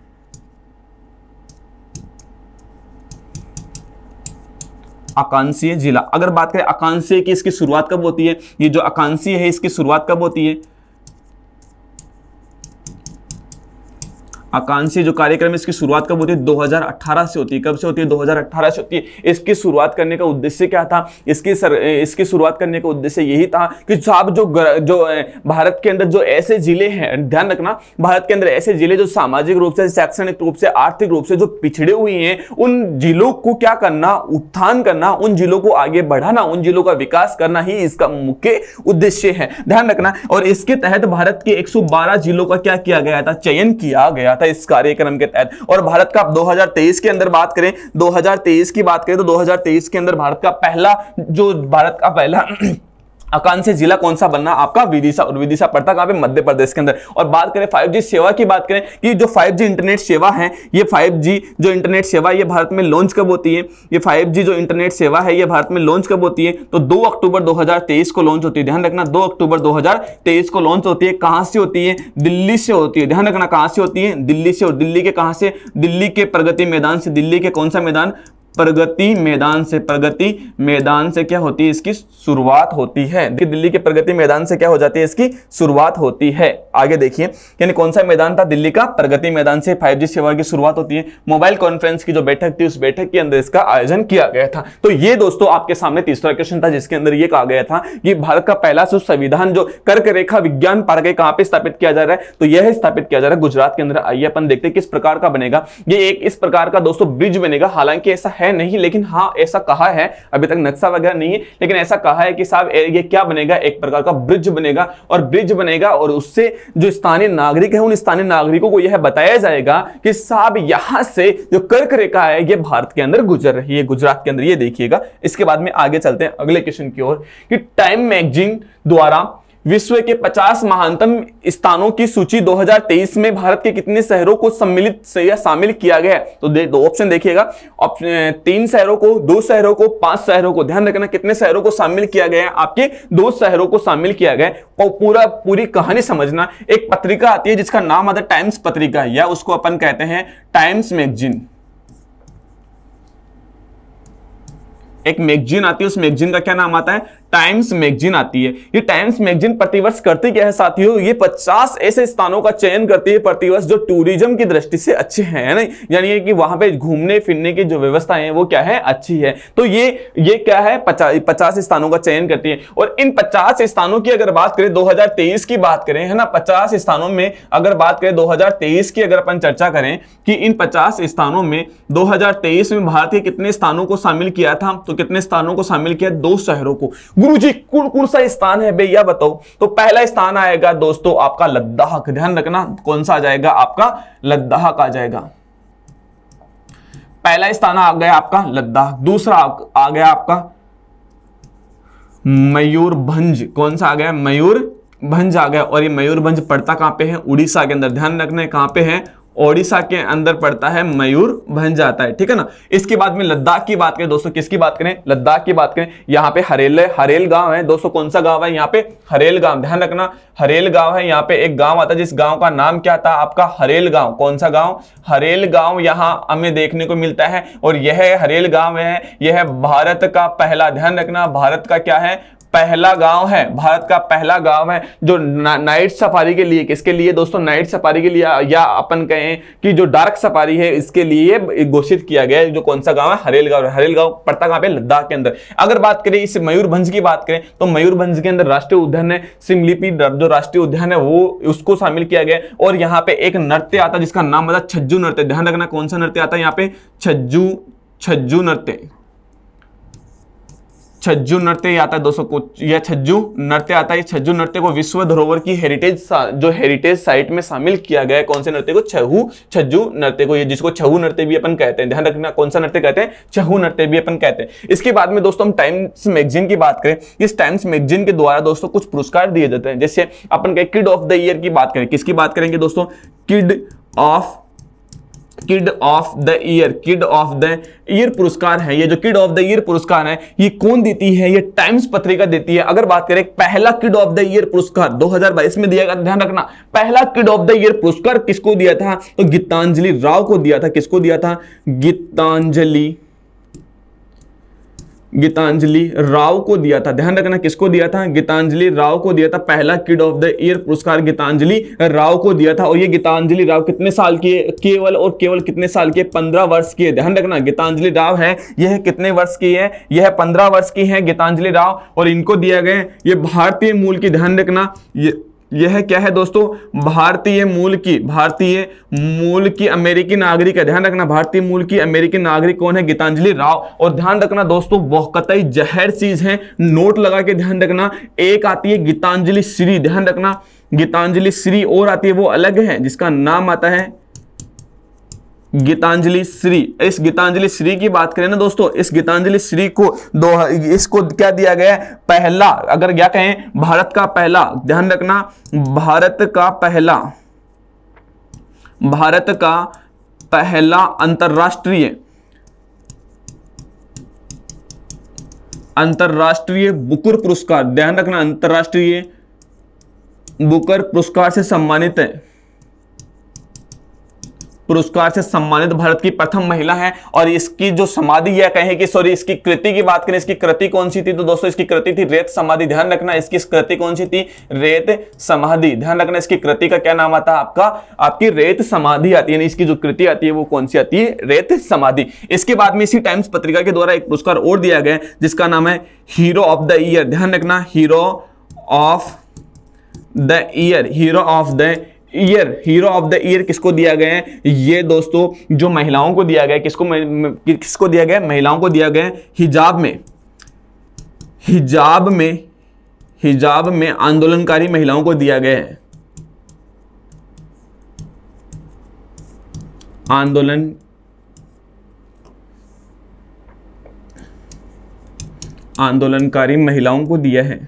आकांक्षीय जिला अगर बात करें आकांक्षीय की इसकी शुरुआत कब होती है ये जो आकांक्षीय है इसकी शुरुआत कब होती है आकांक्षी जो कार्यक्रम इसकी शुरुआत कब होती है 2018 से होती है कब से होती है 2018 से होती है इसकी शुरुआत करने का उद्देश्य क्या था इसकी सर इसकी शुरुआत करने का उद्देश्य यही था कि साहब जो जो भारत के अंदर जो ऐसे जिले हैं ध्यान रखना भारत के अंदर ऐसे जिले जो सामाजिक रूप से शैक्षणिक रूप से आर्थिक रूप से जो पिछड़े हुए हैं उन जिलों को क्या करना उत्थान करना उन जिलों को आगे बढ़ाना उन जिलों का विकास करना ही इसका मुख्य उद्देश्य है ध्यान रखना और इसके तहत भारत के एक जिलों का क्या किया गया था चयन किया गया था इस कार्यक्रम के तहत और भारत का 2023 के अंदर बात करें 2023 की बात करें तो 2023 के अंदर भारत का पहला जो भारत का पहला आकांक्षी जिला कौन सा बनना आपका विदिशा और विदिशा पड़ता कहां पे मध्य प्रदेश के अंदर और बात करें 5G सेवा की बात करें कि जो 5G इंटरनेट सेवा है ये 5G जो इंटरनेट सेवा ये भारत में लॉन्च कब होती है ये 5G जो इंटरनेट सेवा है ये भारत में लॉन्च कब होती है तो 2 अक्टूबर 2023 को लॉन्च होती है ध्यान रखना दो अक्टूबर दो को लॉन्च होती है कहाँ से होती है दिल्ली से होती है ध्यान रखना कहाँ से होती है दिल्ली से और दिल्ली के कहाँ से दिल्ली के प्रगति मैदान से दिल्ली के कौन सा मैदान प्रगति मैदान से प्रगति मैदान से क्या होती है इसकी शुरुआत होती है दिल्ली के प्रगति मैदान से क्या हो जाती है इसकी शुरुआत होती है आगे देखिए यानी कौन सा मैदान था दिल्ली का प्रगति मैदान से 5G सेवा की शुरुआत होती है मोबाइल कॉन्फ्रेंस की जो बैठक थी उस बैठक के अंदर इसका आयोजन किया गया था तो ये दोस्तों आपके सामने तीसरा क्वेश्चन था जिसके अंदर ये कहा गया था कि भारत का पहला संविधान जो कर्क रेखा विज्ञान पार्क है कहां पे स्थापित किया जा रहा है तो यह स्थापित किया जा रहा है गुजरात के अंदर आइए अपन देखते किस प्रकार का बनेगा ये एक इस प्रकार का दोस्तों ब्रिज बनेगा हालांकि ऐसा है नहीं लेकिन हाँ ऐसा कहा है अभी तक नक्शा वगैरह नहीं है लेकिन ऐसा कहा है कि साहब ये क्या बनेगा एक प्रकार का ब्रिज बनेगा और ब्रिज बनेगा और उससे जो स्थानीय नागरिक है उन स्थानीय नागरिकों को यह बताया जाएगा कि साहब यहां से जो कर्क रेखा है यह भारत के अंदर गुजर रही है गुजरात के अंदर यह देखिएगा इसके बाद में आगे चलते हैं अगले क्वेश्चन की ओर कि टाइम मैगजीन द्वारा विश्व के 50 महानतम स्थानों की सूची 2023 में भारत के कितने शहरों को सम्मिलित या शामिल किया गया तो दे, दो ऑप्शन देखिएगा ऑप्शन तीन शहरों को दो शहरों को पांच शहरों को ध्यान रखना कितने शहरों को शामिल किया गया है आपके दो शहरों को शामिल किया गया और पूरा पूरी कहानी समझना एक पत्रिका आती है जिसका नाम आता है टाइम्स पत्रिका या उसको अपन कहते हैं टाइम्स मैगजीन एक मैगजीन आती है उस मैगजीन का क्या नाम आता है टाइम्स मैगजीन आती है ये टाइम्स मैगजीन प्रतिवर्ष करती क्या है साथियों ये 50 ऐसे स्थानों का चयन करती है प्रतिवर्ष जो टूरिज्म की दृष्टि से अच्छे हैं है ना यानी कि वहां पे घूमने फिरने की जो व्यवस्था है वो क्या है अच्छी है तो ये ये क्या है पचास स्थानों का चयन करती है और इन पचास स्थानों की अगर बात करें दो की बात करें है ना पचास स्थानों में अगर बात करें दो की अगर अपन चर्चा करें कि इन पचास स्थानों में दो में भारत के कितने स्थानों को शामिल किया था तो कितने स्थानों को शामिल किया दो शहरों को गुरु जी कौन कौन सा स्थान है भैया बताओ तो पहला स्थान आएगा दोस्तों आपका लद्दाख ध्यान रखना कौन सा आ जाएगा आपका लद्दाख आ जाएगा पहला स्थान आ गया आपका लद्दाख दूसरा आ गया आपका मयूरभंज कौन सा आ गया मयूर भंज आ गया और ये मयूरभंज पड़ता कहां पे है उड़ीसा के अंदर ध्यान रखना है कहां पे है ओडिशा के अंदर पड़ता है मयूर बन जाता है ठीक है ना इसके बाद में लद्दाख की बात करें दोस्तों किसकी बात करें लद्दाख की बात करें यहाँ पे हरेल हरेल गांव है दोस्तों कौन सा गांव है यहाँ पे हरेल गांव ध्यान रखना हरेल गांव है यहाँ पे एक गांव आता है जिस गांव का नाम क्या था आपका हरेल गांव कौन सा गांव हरेल गांव यहाँ हमें देखने को मिलता है और यह हरेल गांव है यह भारत का पहला ध्यान रखना भारत का क्या है पहला गांव है भारत का पहला गांव है जो नाइट सफारी के लिए किसके लिए दोस्तों नाइट सफारी के लिए या अपन कहें कि जो डार्क सफारी है इसके लिए घोषित किया गया जो कौन सा गांव है हरेल गांव हरेल गांव पड़ता कहां पे लद्दाख के अंदर अगर बात करें इस मयूरभंज की बात करें तो मयूरभंज के अंदर राष्ट्रीय उद्यान है सिमलिपी जो राष्ट्रीय उद्यान है वो उसको शामिल किया गया और यहाँ पे एक नृत्य आता जिसका नाम आता छज्जू नृत्य ध्यान रखना कौन सा नृत्य आता है यहाँ पे छज्जू छज्जू नृत्य छज्जू नृत्य आता है दोस्तों कुछ यह छज्जू नृत्य आता है छज्जू नृत्य को विश्व धरोहर की हेरिटेज जो हेरिटेज साइट में शामिल किया गया है कौन से नृत्य को छहू छज्जू नृत्य को ये जिसको छहू नृत्य भी अपन कहते हैं ध्यान रखना कौन सा नृत्य कहते हैं छहू नृत्य भी अपन कहते हैं इसके बाद में दोस्तों हम टाइम्स मैगजीन की बात करें इस टाइम्स मैगजीन के द्वारा दोस्तों कुछ पुरस्कार दिए जाते हैं जैसे अपन कहें किड ऑफ द ईयर की बात करें किसकी बात करेंगे दोस्तों kid of kid of the year kid of the year पुरस्कार है ये जो किड ऑफ द ईयर पुरस्कार है ये कौन देती है ये टाइम्स पत्रिका देती है अगर बात करें पहला किड ऑफ द ईयर पुरस्कार 2022 में दिया गया ध्यान रखना पहला किड ऑफ द ईयर पुरस्कार किसको दिया था तो गीतांजलि राव को दिया था किसको दिया था गीतांजलि गीतांजलि राव को दिया था ध्यान रखना किसको दिया था गीतांजलि राव को दिया था पहला किड ऑफ द ईयर पुरस्कार गीतांजलि राव को दिया था और ये गीतांजलि राव कितने साल की केवल और केवल कितने साल के पंद्रह वर्ष की है ध्यान रखना गीतांजलि राव है यह कितने वर्ष की है यह पंद्रह वर्ष की है गीतांजलि राव और इनको दिया गया ये भारतीय मूल की ध्यान रखना ये यह क्या है दोस्तों भारतीय मूल की भारतीय मूल की अमेरिकी नागरिक है ध्यान रखना भारतीय मूल की अमेरिकी नागरिक कौन है गीतांजलि राव और ध्यान रखना दोस्तों वह कतई जहर चीज है नोट लगा के ध्यान रखना एक आती है गीतांजलि श्री ध्यान रखना गीतांजलि श्री और आती है वो अलग है जिसका नाम आता है गीतांजलि श्री इस गीतांजलि श्री की बात करें ना दोस्तों इस गीतांजलि श्री को दो इसको क्या दिया गया है पहला अगर क्या कहें भारत का पहला ध्यान रखना भारत का पहला भारत का पहला अंतरराष्ट्रीय अंतरराष्ट्रीय बुकर पुरस्कार ध्यान रखना अंतर्राष्ट्रीय बुकर पुरस्कार से सम्मानित है पुरस्कार से सम्मानित भारत की प्रथम महिला है और इसकी जो समाधि या कहें कि सॉरी इसकी कृति की बात करें इसकी कृति कौन सी थी तो दोस्तों इसकी कृति थी रेत समाधि ध्यान रखना इसकी कृति कौन सी थी रेत समाधि ध्यान रखना इसकी कृति का क्या नाम आता है आपका आपकी रेत समाधि आती है इसकी जो कृति आती है वो कौन सी आती है रेत समाधि इसके बाद में इसी टाइम्स पत्रिका के द्वारा एक पुरस्कार और दिया गया जिसका नाम है हीरो ऑफ द ईयर ध्यान रखना hero of the year hero of the year hero of the year किसको दिया गया है ये दोस्तों जो महिलाओं को दिया गया किसको किसको दिया गया महिलाओं को दिया गया हिजाब में हिजाब में हिजाब में आंदोलनकारी महिलाओं को दिया गया है आंदोलन आंदोलनकारी महिलाओं को दिया है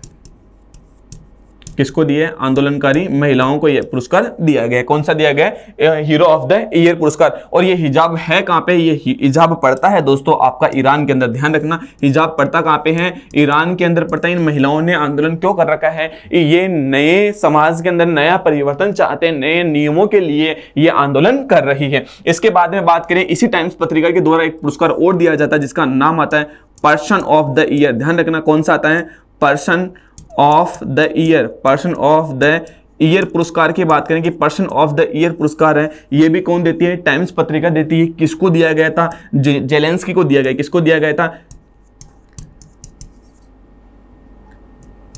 किसको दिए आंदोलनकारी महिलाओं को यह पुरस्कार दिया गया कौन सा दिया गया हीरो ऑफ द ईयर पुरस्कार और ये हिजाब है कहाँ पे ये हिजाब पड़ता है दोस्तों आपका ईरान के अंदर ध्यान रखना हिजाब पड़ता कहाँ पे है ईरान के अंदर पड़ता है इन महिलाओं ने आंदोलन क्यों कर रखा है ये नए समाज के अंदर नया परिवर्तन चाहते हैं नए नियमों के लिए ये आंदोलन कर रही है इसके बाद में बात करें इसी टाइम्स पत्रिका के द्वारा एक पुरस्कार और दिया जाता है जिसका नाम आता है पर्सन ऑफ द ईयर ध्यान रखना कौन सा आता है person of the year person of the year पुरस्कार की बात करें कि पर्सन ऑफ द ईयर पुरस्कार है ये भी कौन देती है टाइम्स पत्रिका देती है किसको दिया गया था जेलेंसकी को दिया गया किसको दिया गया था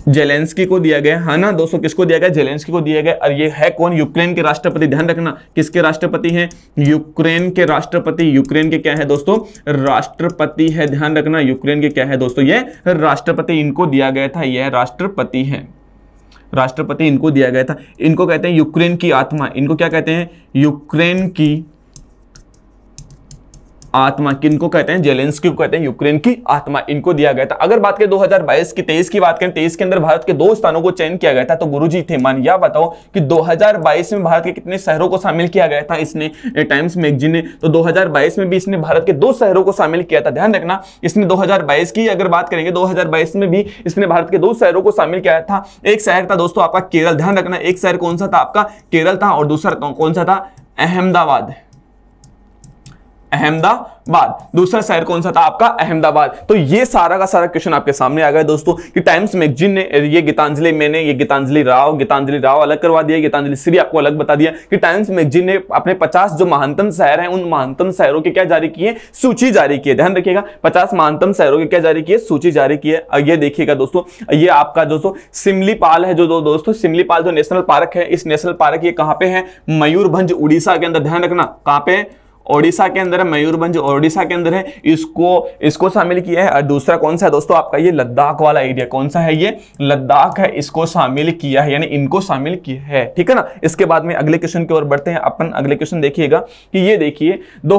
जेलेंस्की को दिया गया है हाँ ना दोस्तों किसको दिया गया जेलेंस्की को दिया गया और ये है कौन यूक्रेन के राष्ट्रपति ध्यान रखना किसके राष्ट्रपति हैं यूक्रेन के राष्ट्रपति यूक्रेन के क्या है दोस्तों राष्ट्रपति है ध्यान रखना यूक्रेन के क्या है दोस्तों ये राष्ट्रपति इनको दिया गया था यह राष्ट्रपति है राष्ट्रपति इनको दिया गया था इनको कहते हैं यूक्रेन की आत्मा इनको क्या कहते हैं यूक्रेन की आत्मा किनको कहते हैं जेलेंस्की को कहते हैं यूक्रेन की आत्मा इनको दिया गया था अगर बात करें 2022 की 23 की बात करें 23 के अंदर भारत के दो स्थानों को चयन किया गया था तो गुरुजी थे मान या बताओ कि 2022 में भारत के कितने शहरों को शामिल किया गया था इसने टाइम्स मैगजीन ने तो 2022 में भी इसने भारत के दो शहरों को शामिल किया था ध्यान रखना इसने दो की अगर बात करेंगे दो में भी इसने भारत के दो शहरों को शामिल किया था एक शहर था दोस्तों आपका केरल ध्यान रखना एक शहर कौन सा था आपका केरल था और दूसरा कौन सा था अहमदाबाद अहमदाबाद दूसरा शहर कौन सा था आपका अहमदाबाद तो ये सारा का सारा क्वेश्चन आपके सामने आ गया दोस्तों कि टाइम्स मैगजीन ने ये गीतांजलि मैंने ये गीतांजलि राव गीतांजलि राव अलग करवा दिया गीतांजलि श्री आपको अलग बता दिया कि टाइम्स मैगजीन ने अपने पचास जो महानतम शहर है उन महानतम शहरों के क्या जारी किए सूची जारी किए ध्यान रखिएगा पचास महानतम शहरों के क्या जारी किए सूची जारी किए ये देखिएगा दोस्तों ये आपका दोस्तों सिमलीपाल है जो दोस्तों सिमलीपाल जो नेशनल पार्क है इस नेशनल पार्क ये कहाँ पे है मयूरभंज उड़ीसा के अंदर ध्यान रखना कहाँ पे ओडिशा के अंदर है मयूरभंज ओडिशा के अंदर है इसको इसको शामिल किया है और दूसरा कौन सा है दोस्तों आपका ये लद्दाख वाला एरिया कौन सा है ये लद्दाख है इसको शामिल किया है यानी इनको शामिल किया है ठीक है ना इसके बाद में अगले क्वेश्चन की ओर बढ़ते हैं अपन अगले क्वेश्चन देखिएगा कि ये देखिए दो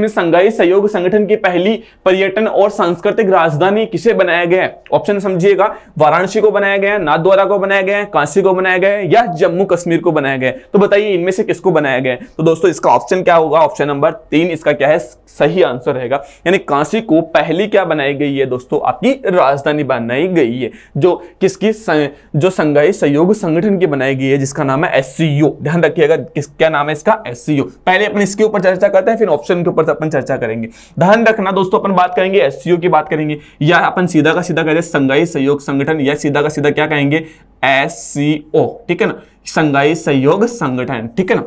में संघाई सहयोग संगठन की पहली पर्यटन और सांस्कृतिक राजधानी किसे बनाया गया है ऑप्शन समझिएगा वाराणसी को बनाया गया नाथद्वारा को बनाया गया काशी को बनाया गया या जम्मू कश्मीर को बनाया गया तो बताइए इनमें से किसको बनाया गया तो दोस्तों इसका ऑप्शन क्या होगा ऑप्शन नंबर तीन इसका क्या है सही आंसर रहेगा यानी काशी को पहली क्या बनाई गई है दोस्तों आपकी राजधानी बनाई गई है जो किसकी जो संघाई सहयोग संगठन की बनाई गई है जिसका नाम है एस ध्यान रखिएगा किस क्या नाम है इसका एस पहले अपन इसके ऊपर चर्चा करते हैं फिर ऑप्शन के ऊपर अपन चर्चा करेंगे ध्यान रखना दोस्तों अपन बात करेंगे एस की बात करेंगे या अपन सीधा का सीधा कहते हैं संघाई सहयोग संगठन या सीधा का सीधा क्या कहेंगे एस ठीक है ना संघाई सहयोग संगठन ठीक है ना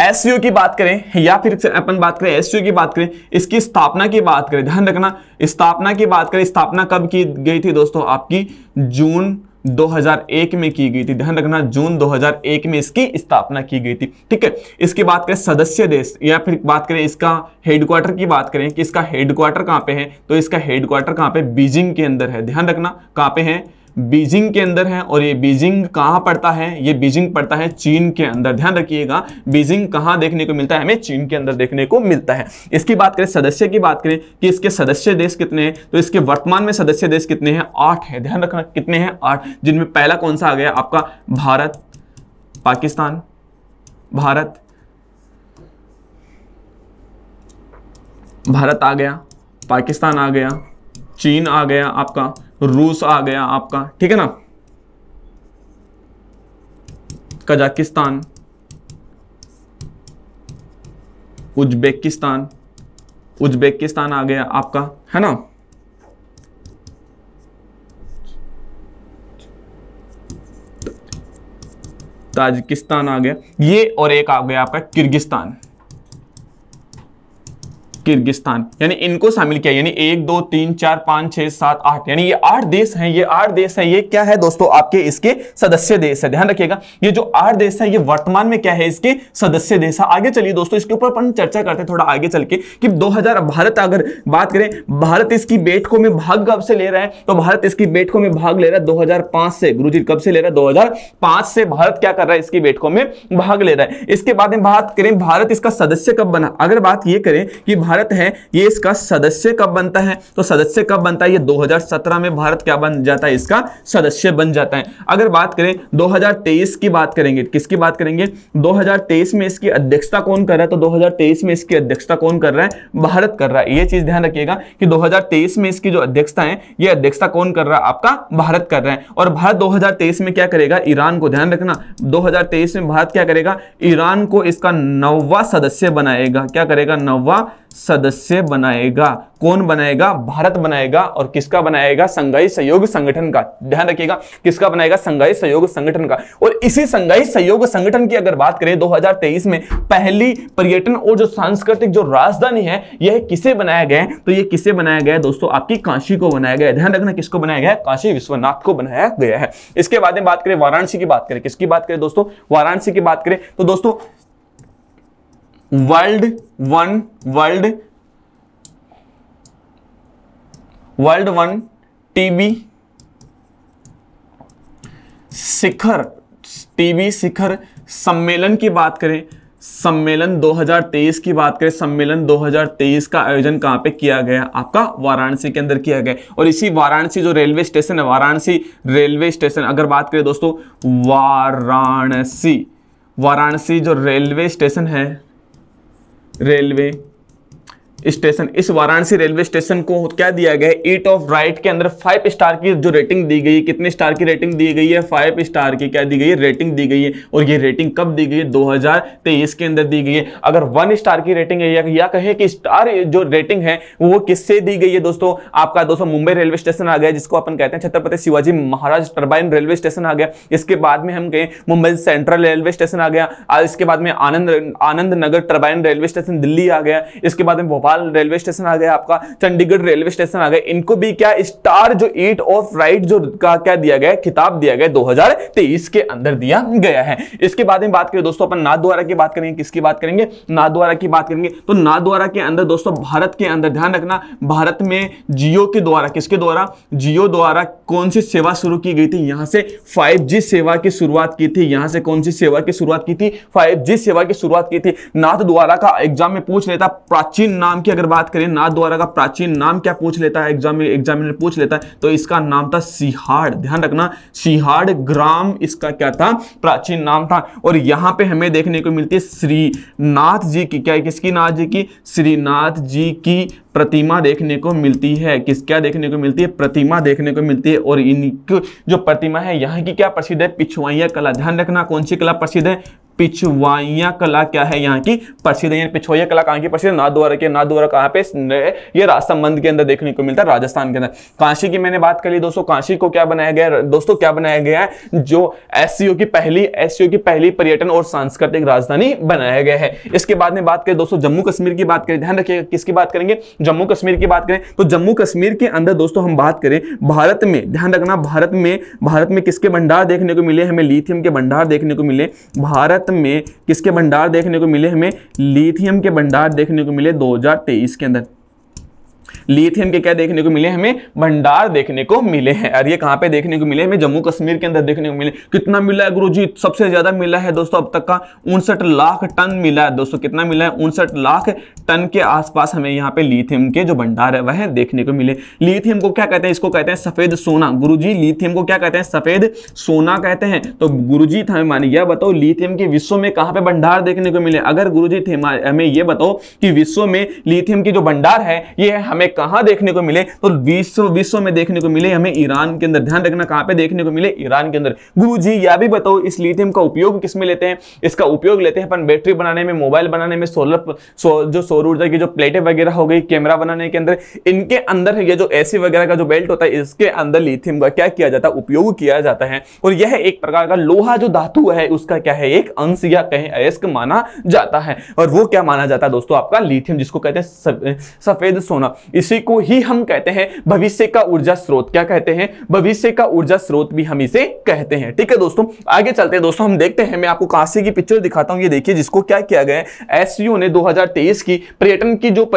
एस की बात करें या फिर अपन बात करें एस की बात करें इसकी स्थापना की बात करें ध्यान रखना स्थापना की बात करें स्थापना कब की गई थी दोस्तों आपकी जून 2001 में की गई थी ध्यान रखना जून 2001 में इसकी स्थापना की गई थी ठीक है इसकी बात करें सदस्य देश या फिर बात करें इसका हेडक्वार्टर की बात करें कि इसका हेडक्वार्टर कहाँ पे है तो इसका हेडक्वार्टर कहाँ पे बीजिंग के अंदर है ध्यान रखना कहाँ पे है बीजिंग के अंदर है और ये बीजिंग कहां पड़ता है ये बीजिंग पड़ता है चीन के अंदर ध्यान रखिएगा बीजिंग कहां देखने को मिलता है हमें चीन के अंदर देखने को मिलता है इसकी बात करें सदस्य की बात करें कि इसके सदस्य देश कितने हैं तो इसके वर्तमान में सदस्य देश कितने हैं आठ है ध्यान रखना कितने हैं आठ जिनमें पहला कौन सा आ गया आपका भारत पाकिस्तान भारत भारत आ गया पाकिस्तान आ गया चीन आ गया आपका रूस आ गया आपका ठीक है ना कजाकिस्तान उज्बेकिस्तान उज्बेकिस्तान आ गया आपका है ना ताजिकिस्तान आ गया ये और एक आ गया आपका किर्गिस्तान किर्गिस्तान यानी इनको शामिल किया यानी एक दो तीन चार पांच छह सात आठ यानी ये आठ देश हैं ये आठ देश हैं ये क्या है दोस्तों आपके इसके सदस्य देश है ध्यान रखिएगा ये जो आठ देश है ये वर्तमान में क्या है इसके सदस्य देश है आगे चलिए दोस्तों इसके ऊपर अपन चर्चा करते हैं थोड़ा आगे चल के कि 2000 भारत अगर बात करें भारत इसकी बैठकों में भाग कब से ले रहा है तो भारत इसकी बैठकों में भाग ले रहा है दो से गुरु कब से ले रहा है दो से भारत क्या कर रहा है इसकी बैठकों में भाग ले रहा है इसके बाद में बात करें भारत इसका सदस्य कब बना अगर बात ये करें कि भारत है ये इसका सदस्य कब बनता है तो सदस्य कब बनता है ये 2017 में भारत क्या बन जाता है इसका सदस्य बन जाता है अगर बात करें 2023 की बात करेंगे किसकी बात करेंगे 2023 में इसकी अध्यक्षता कौन कर रहा है तो 2023 में इसकी अध्यक्षता कौन कर रहा है भारत कर रहा है ये चीज ध्यान रखिएगा कि दो में इसकी जो अध्यक्षता है ये अध्यक्षता कौन कर रहा है आपका भारत कर रहा है और भारत दो में क्या करेगा ईरान को ध्यान रखना दो में भारत क्या करेगा ईरान को इसका नौवा सदस्य बनाएगा क्या करेगा नौवा सदस्य बनाएगा कौन बनाएगा भारत बनाएगा और किसका बनाएगा संघाई सहयोग संगठन का ध्यान रखिएगा किसका बनाएगा संघाई सहयोग संगठन का और इसी संघाई सहयोग संगठन की अगर बात करें 2023 में पहली पर्यटन और जो सांस्कृतिक जो राजधानी है यह किसे बनाया गया तो यह किसे बनाया गया दोस्तों आपकी काशी को बनाया गया ध्यान रखना किसको बनाया गया काशी विश्वनाथ को बनाया गया है इसके बाद में बात करें वाराणसी की बात करें किसकी बात करें दोस्तों वाराणसी की बात करें तो दोस्तों world one world world one TB शिखर टीबी शिखर सम्मेलन की बात करें सम्मेलन 2023 की बात करें सम्मेलन 2023 का आयोजन कहां पे किया गया आपका वाराणसी के अंदर किया गया और इसी वाराणसी जो रेलवे स्टेशन है वाराणसी रेलवे स्टेशन अगर बात करें दोस्तों वाराणसी वाराणसी जो रेलवे स्टेशन है रेलवे स्टेशन इस वाराणसी रेलवे स्टेशन को क्या दिया गया है ईट ऑफ राइट के अंदर फाइव स्टार की जो रेटिंग दी गई है कितने स्टार की रेटिंग दी गई है फाइव स्टार की क्या दी गई है रेटिंग दी गई है और ये रेटिंग कब दी गई है 2023 के अंदर दी गई है अगर वन स्टार की रेटिंग है या, या कहें कि स्टार जो रेटिंग है वो किससे दी गई है दोस्तों आपका दोस्तों मुंबई रेलवे स्टेशन आ गया जिसको अपन कहते हैं Chhatrapati Shivaji Maharaj terminus railway station आ गया इसके बाद में हम कहें मुंबई सेंट्रल रेलवे स्टेशन आ गया इसके बाद में Anand Anand Nagar terminus railway station Delhi आ गया इसके बाद में भोपाल भोपाल रेलवे स्टेशन आ गया आपका चंडीगढ़ रेलवे स्टेशन आ गया इनको भी क्या स्टार जो ईट ऑफ राइट जो का क्या दिया गया खिताब दिया गया 2023 के अंदर दिया गया है इसके बाद में बात करें दोस्तों अपन नाथ द्वारा की बात करेंगे किसकी बात करेंगे नाथ द्वारा की बात करेंगे तो नाथ द्वारा के अंदर दोस्तों भारत के अंदर ध्यान रखना भारत में जियो के द्वारा किसके द्वारा जियो द्वारा कौन सी सेवा शुरू की गई थी यहां से 5G सेवा की शुरुआत की थी यहां से कौन सी सेवा की शुरुआत की थी 5G सेवा की शुरुआत की थी नाथ द्वारा का एग्जाम में पूछ लेता प्राचीन नाम नाम की अगर बात करें नाथ द्वारा का प्राचीन नाम क्या पूछ लेता है एग्जाम एग्जामिनर पूछ लेता है तो इसका नाम था सिहाड़ ध्यान रखना सिहाड़ ग्राम इसका क्या था प्राचीन नाम था और यहाँ पे हमें देखने को मिलती है श्रीनाथ जी की क्या किसकी नाथ जी की श्रीनाथ जी की प्रतिमा देखने को मिलती है किस क्या देखने को मिलती है प्रतिमा देखने को मिलती है और इनकी जो प्रतिमा है यहाँ की क्या प्रसिद्ध है पिछुआइया कला ध्यान रखना कौन सी कला प्रसिद्ध है पिछवाइया कला क्या है यहाँ की प्रसिद्ध है पिछवाइया कला कहाँ की प्रसिद्ध द्वारा के द्वारा कहाँ पे ये राजसंबंध के अंदर देखने को मिलता है राजस्थान के अंदर काशी की मैंने बात कर ली दोस्तों काशी को क्या बनाया गया दोस्तों क्या बनाया गया है जो एस की पहली एस की पहली पर्यटन और सांस्कृतिक राजधानी बनाया गया है इसके बाद में बात करें दोस्तों जम्मू कश्मीर की बात करें ध्यान रखिएगा किसकी बात करेंगे जम्मू कश्मीर की बात करें तो जम्मू कश्मीर के अंदर दोस्तों हम बात करें भारत में ध्यान रखना भारत में भारत में किसके भंडार देखने को मिले हमें लिथियम के भंडार देखने को मिले भारत में किसके भंडार देखने को मिले हमें लिथियम के भंडार देखने को मिले 2023 के अंदर लिथियम के क्या देखने को मिले हमें भंडार देखने को मिले हैं और ये कहाँ पे देखने को मिले हमें जम्मू कश्मीर के अंदर देखने को मिले कितना मिला है गुरुजी सबसे ज्यादा मिला है दोस्तों अब तक का उनसठ लाख टन मिला है दोस्तों कितना मिला है उनसठ लाख टन के आसपास हमें यहाँ पे लिथियम के जो भंडार है वह देखने को मिले लिथियम को क्या कहते हैं इसको कहते हैं सफेद सोना गुरु लिथियम को क्या कहते हैं सफेद सोना कहते हैं तो गुरु जी हमें यह बताओ लिथियम के विश्व में कहाँ पे भंडार देखने को मिले अगर गुरु जी हमें ये बताओ कि विश्व में लिथियम की जो भंडार है ये हमें हमें कहाँ देखने को मिले तो विश्व विश्व में देखने को मिले हमें ईरान के अंदर ध्यान रखना कहां पे देखने को मिले ईरान के अंदर गुरु जी या भी बताओ इस लिथियम का उपयोग किसमें लेते हैं इसका उपयोग लेते हैं अपन बैटरी बनाने में मोबाइल बनाने में सोलर सो, जो सौर ऊर्जा की जो प्लेटें वगैरह हो गई कैमरा बनाने के अंदर इनके अंदर ये जो एसी वगैरह का जो बेल्ट होता है इसके अंदर लिथियम का क्या किया जाता है उपयोग किया जाता है और यह एक प्रकार का लोहा जो धातु है उसका क्या है एक अंश या कहें अयस्क माना जाता है और वो क्या माना जाता है दोस्तों आपका लिथियम जिसको कहते हैं सफेद सोना इसी को ही हम कहते हैं भविष्य का ऊर्जा स्रोत क्या कहते हैं भविष्य का ऊर्जा स्रोत भी हम इसे कहते हैं ठीक है दोस्तों आगे चलते हैं दोस्तों हम देखते हैं मैं आपको काशी की पिक्चर दिखाता हूँ ये देखिए जिसको क्या किया गया है एस ने दो की पर्यटन की जो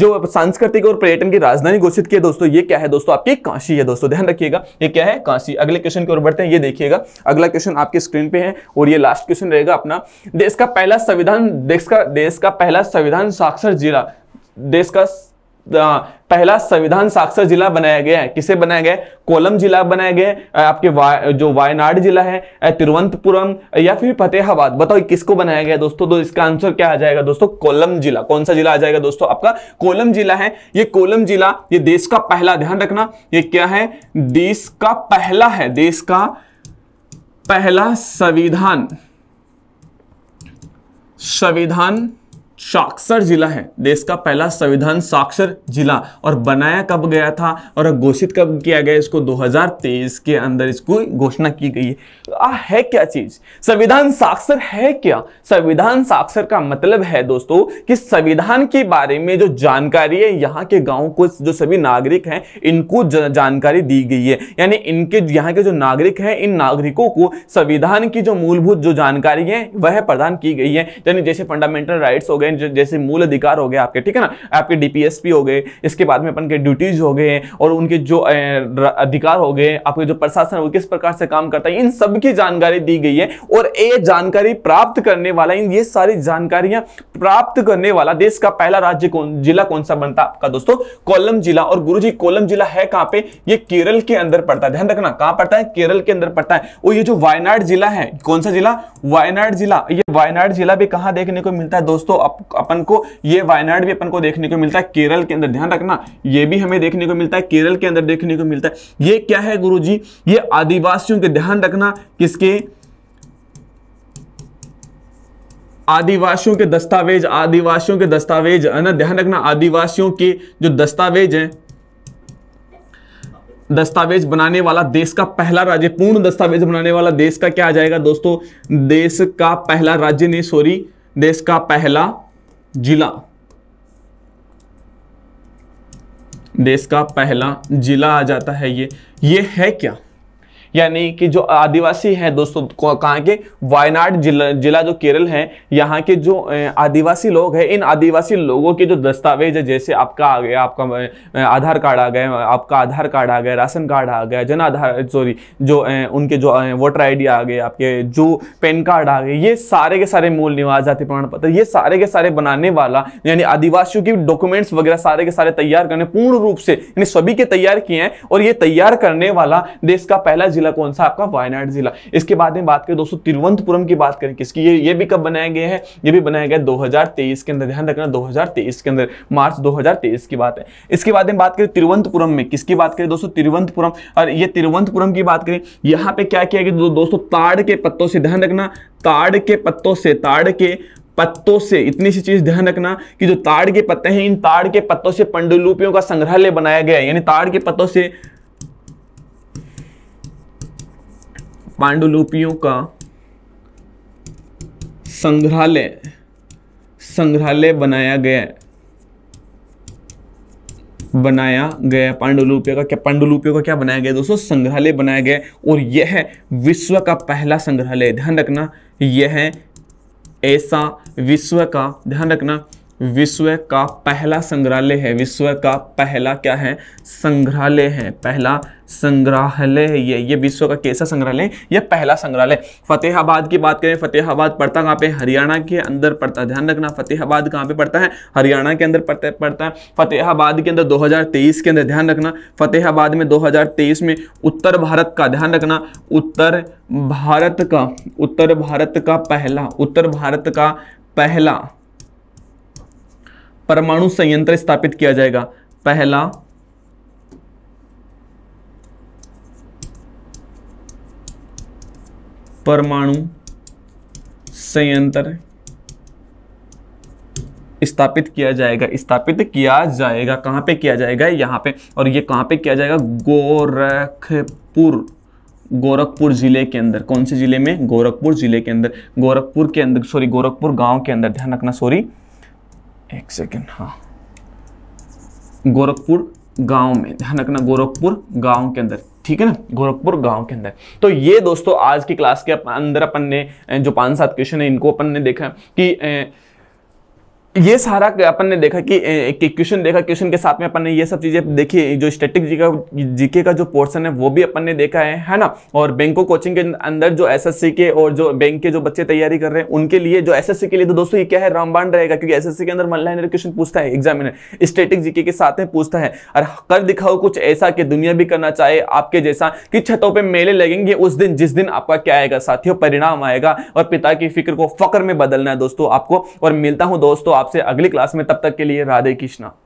जो सांस्कृतिक और पर्यटन की राजधानी घोषित की है दोस्तों ये क्या है दोस्तों आपकी काशी है दोस्तों ध्यान रखिएगा ये क्या है काशी अगले क्वेश्चन की ओर बढ़ते हैं ये देखिएगा अगला क्वेश्चन आपके स्क्रीन पे है और ये लास्ट क्वेश्चन रहेगा अपना देश का पहला संविधान देश का देश का पहला संविधान साक्षर जिला देश का पहला संविधान साक्षर जिला बनाया गया है किसे बनाया गया है कोलम जिला बनाया गया है आपके वा, जो वायनाड जिला है तिरुवंतपुरम या फिर फतेहाबाद बताओ किसको बनाया गया दोस्तों दो इसका आंसर क्या आ जाएगा दोस्तों कोलम जिला कौन सा जिला आ जाएगा दोस्तों आपका कोलम जिला है ये कोलम जिला ये देश का पहला ध्यान रखना ये क्या है देश का पहला है देश का पहला संविधान संविधान साक्षर जिला है देश का पहला संविधान साक्षर जिला और बनाया कब गया था और घोषित कब किया गया इसको 2023 के अंदर इसको घोषणा की गई है आ, है क्या चीज संविधान साक्षर है क्या संविधान साक्षर का मतलब है दोस्तों कि संविधान के बारे में जो जानकारी है यहाँ के गाँव को जो सभी नागरिक हैं इनको जानकारी दी गई है यानी इनके यहाँ के जो नागरिक हैं इन नागरिकों को संविधान की जो मूलभूत जो जानकारी है वह प्रदान की गई है यानी जैसे फंडामेंटल राइट्स हो गए बेंच जैसे मूल अधिकार हो गए आपके ठीक है ना आपके डीपीएसपी हो गए इसके बाद में अपन के ड्यूटीज हो गए और उनके जो अधिकार हो गए आपके जो प्रशासन है वो किस प्रकार से काम करता है इन सब की जानकारी दी गई है और ये जानकारी प्राप्त करने वाला इन ये सारी जानकारियां प्राप्त करने वाला देश का पहला राज्य कौन जिला कौन सा बनता आपका दोस्तों कोलम जिला और गुरु जी कोलम जिला है कहां पे ये केरल के अंदर पड़ता है ध्यान रखना कहां पड़ता है केरल के अंदर पड़ता है और ये जो वायनाड जिला है कौन सा जिला वायनाड जिला ये वायनाड जिला भी कहां देखने को मिलता है दोस्तों अपन को ये वायनाड भी अपन को देखने को मिलता है केरल के अंदर ध्यान रखना ये भी हमें देखने को मिलता है केरल के अंदर देखने को मिलता है ये क्या है गुरु जी ये आदिवासियों के ध्यान रखना किसके आदिवासियों के दस्तावेज आदिवासियों के दस्तावेज है ना ध्यान रखना आदिवासियों के जो दस्तावेज हैं दस्तावेज बनाने वाला देश का पहला राज्य पूर्ण दस्तावेज बनाने वाला देश का क्या आ जाएगा दोस्तों देश का पहला राज्य नहीं सॉरी देश का पहला जिला देश का पहला जिला आ जाता है ये ये है क्या यानी कि जो आदिवासी हैं दोस्तों कहाँ के वायनाड जिला जिला जो केरल है यहाँ के जो आदिवासी लोग हैं इन आदिवासी लोगों के जो दस्तावेज है जैसे आपका आ गया आपका आधार कार्ड आ गया आपका आधार कार्ड आ गया राशन कार्ड आ गया जन आधार सॉरी जो उनके जो वोटर आई आ गए आपके जो पैन कार्ड आ गए ये सारे के सारे मूल निवास जाति प्रमाण पत्र ये सारे के सारे बनाने वाला यानी आदिवासियों की डॉक्यूमेंट्स वगैरह सारे के सारे तैयार करने पूर्ण रूप से यानी सभी के तैयार किए हैं और ये तैयार करने वाला देश का पहला जिला कौन सा आपका वायनाड जिला इसके बाद में बात करें दोस्तों तिरुवंतपुरम की बात करें किसकी ये ये भी कब बनाया गया है ये भी बनाया गया दो के अंदर ध्यान रखना दो के अंदर मार्च दो की बात है इसके बाद में बात करें तिरुवंतपुरम में किसकी बात करें दोस्तों तिरुवंतपुरम और ये तिरुवंतपुरम की बात करें यहाँ पे क्या किया गया दोस्तों ताड़ के पत्तों से ध्यान रखना ताड़ के पत्तों से ताड़ के पत्तों से इतनी सी चीज ध्यान रखना कि जो ताड़ के पत्ते हैं इन ताड़ के पत्तों से पंडुलिपियों का संग्रहालय बनाया गया है यानी ताड़ के पत्तों से पांडुलिपियों का संग्रहालय संग्रहालय बनाया गया बनाया गया पांडुलिपियों का क्या पांडुलिपियों का क्या बनाया गया दोस्तों संग्रहालय बनाया गया और यह विश्व का पहला संग्रहालय ध्यान रखना यह ऐसा विश्व का ध्यान रखना विश्व का पहला संग्रहालय है विश्व का पहला क्या है संग्रहालय है पहला संग्रहालय ये ये विश्व का कैसा संग्रहालय यह पहला संग्रहालय फतेहाबाद की बात करें फतेहाबाद पड़ता कहाँ पे हरियाणा के अंदर पड़ता है ध्यान रखना फतेहाबाद कहाँ पे पड़ता है हरियाणा के अंदर पड़ता पड़ता है फतेहाबाद के अंदर 2023 के अंदर ध्यान रखना फतेहाबाद में 2023 में उत्तर भारत का ध्यान रखना उत्तर भारत का उत्तर भारत का पहला उत्तर भारत का पहला परमाणु संयंत्र स्थापित किया जाएगा पहला परमाणु संयंत्र स्थापित किया जाएगा स्थापित किया जाएगा कहां पे किया जाएगा यहां पे और ये कहां पे किया जाएगा गोरखपुर गोरखपुर ज़िले के अंदर कौन से ज़िले में गोरखपुर ज़िले के अंदर गोरखपुर के अंदर सॉरी गोरखपुर गांव के अंदर ध्यान रखना सॉरी एक सेकेंड हाँ गोरखपुर गांव में ध्यान रखना गोरखपुर गांव के अंदर ठीक है ना गोरखपुर गांव के अंदर तो ये दोस्तों आज की क्लास के अंदर अपन ने जो पांच सात क्वेश्चन है इनको अपन ने देखा कि ये सारा अपन ने देखा कि एक क्वेश्चन देखा क्वेश्चन के साथ में अपन ने ये सब चीज़ें देखी जो स्टेटिक जी का जीके का जो पोर्शन है वो भी अपन ने देखा है है ना और बैंकों कोचिंग के अंदर जो एसएससी के और जो बैंक के जो बच्चे तैयारी कर रहे हैं उनके लिए जो एसएससी के लिए तो दोस्तों ये क्या है रामबाण रहेगा क्योंकि एस के अंदर मल्लाइनर क्वेश्चन पूछता है एग्जामिनर स्टेटिक जीके के साथ में पूछता है और कर दिखाओ कुछ ऐसा कि दुनिया भी करना चाहे आपके जैसा कि छतों पर मेले लगेंगे उस दिन जिस दिन आपका क्या आएगा साथियों परिणाम आएगा और पिता की फिक्र को फकर में बदलना है दोस्तों आपको और मिलता हूँ दोस्तों आपसे अगली क्लास में तब तक के लिए राधे कृष्णा